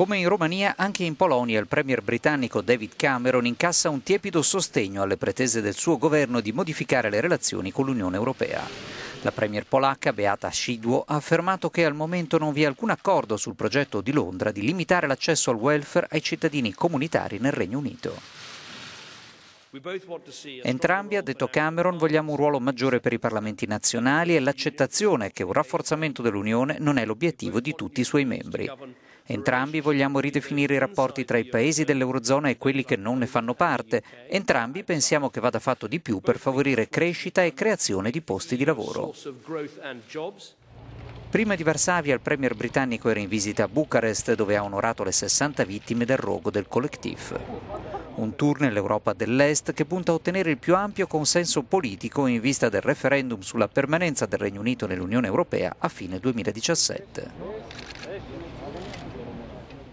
Come in Romania, anche in Polonia il premier britannico David Cameron incassa un tiepido sostegno alle pretese del suo governo di modificare le relazioni con l'Unione Europea. La premier polacca Beata Szydło ha affermato che al momento non vi è alcun accordo sul progetto di Londra di limitare l'accesso al welfare ai cittadini comunitari nel Regno Unito. Entrambi, ha detto Cameron, vogliamo un ruolo maggiore per i parlamenti nazionali e l'accettazione che un rafforzamento dell'Unione non è l'obiettivo di tutti i suoi membri. Entrambi vogliamo ridefinire i rapporti tra i paesi dell'Eurozona e quelli che non ne fanno parte. Entrambi pensiamo che vada fatto di più per favorire crescita e creazione di posti di lavoro. Prima di Varsavia il premier britannico era in visita a Bucarest dove ha onorato le 60 vittime del rogo del collectif. Un tour nell'Europa dell'Est che punta a ottenere il più ampio consenso politico in vista del referendum sulla permanenza del Regno Unito nell'Unione Europea a fine 2017.